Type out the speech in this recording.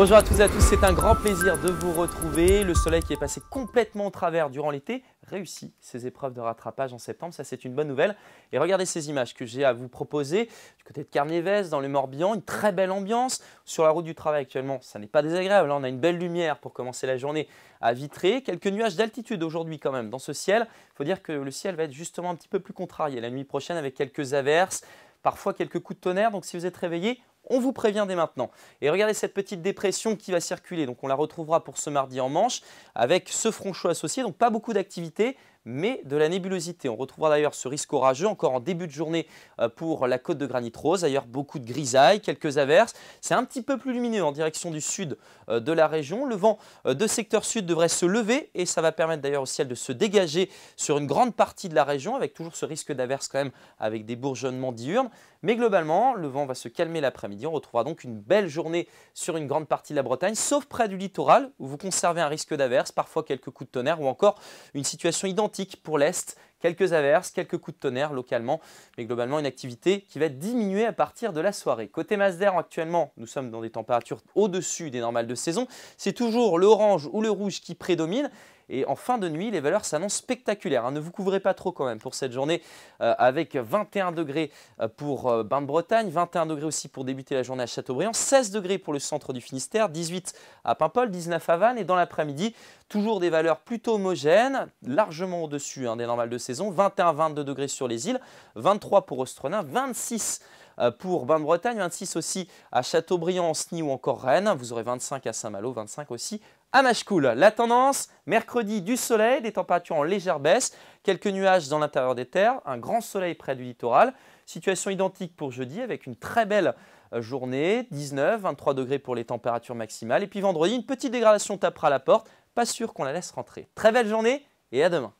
Bonjour à tous et à tous, c'est un grand plaisir de vous retrouver. Le soleil qui est passé complètement au travers durant l'été réussit ses épreuves de rattrapage en septembre, ça c'est une bonne nouvelle. Et regardez ces images que j'ai à vous proposer du côté de Carnivès dans le Morbihan, une très belle ambiance. Sur la route du travail actuellement, ça n'est pas désagréable, Là, hein. on a une belle lumière pour commencer la journée à vitrer. Quelques nuages d'altitude aujourd'hui quand même dans ce ciel. Il faut dire que le ciel va être justement un petit peu plus contrarié la nuit prochaine avec quelques averses, parfois quelques coups de tonnerre, donc si vous êtes réveillé, on vous prévient dès maintenant. Et regardez cette petite dépression qui va circuler. Donc on la retrouvera pour ce mardi en manche avec ce front chaud associé. Donc pas beaucoup d'activité, mais de la nébulosité. On retrouvera d'ailleurs ce risque orageux encore en début de journée euh, pour la côte de Granit Rose. D'ailleurs, beaucoup de grisailles, quelques averses. C'est un petit peu plus lumineux en direction du sud euh, de la région. Le vent euh, de secteur sud devrait se lever et ça va permettre d'ailleurs au ciel de se dégager sur une grande partie de la région avec toujours ce risque d'averse quand même avec des bourgeonnements diurnes. Mais globalement, le vent va se calmer l'après-midi. On retrouvera donc une belle journée sur une grande partie de la Bretagne, sauf près du littoral où vous conservez un risque d'averse, parfois quelques coups de tonnerre ou encore une situation identique pour l'Est quelques averses, quelques coups de tonnerre localement, mais globalement une activité qui va diminuer à partir de la soirée. Côté masse actuellement, nous sommes dans des températures au-dessus des normales de saison. C'est toujours l'orange ou le rouge qui prédomine. Et en fin de nuit, les valeurs s'annoncent spectaculaires. Hein. Ne vous couvrez pas trop quand même pour cette journée euh, avec 21 degrés euh, pour euh, Bain de Bretagne, 21 degrés aussi pour débuter la journée à Châteaubriand, 16 degrés pour le centre du Finistère, 18 à Paimpol, 19 à Vannes et dans l'après-midi, toujours des valeurs plutôt homogènes, largement au-dessus hein, des normales de saison saison. 21-22 degrés sur les îles, 23 pour Ostrona, 26 euh, pour Bain-de-Bretagne, 26 aussi à Châteaubriand, Sny ou encore Rennes. Vous aurez 25 à Saint-Malo, 25 aussi à Machecoul. La tendance, mercredi du soleil, des températures en légère baisse, quelques nuages dans l'intérieur des terres, un grand soleil près du littoral. Situation identique pour jeudi avec une très belle euh, journée, 19, 23 degrés pour les températures maximales. Et puis vendredi, une petite dégradation tapera à la porte, pas sûr qu'on la laisse rentrer. Très belle journée et à demain.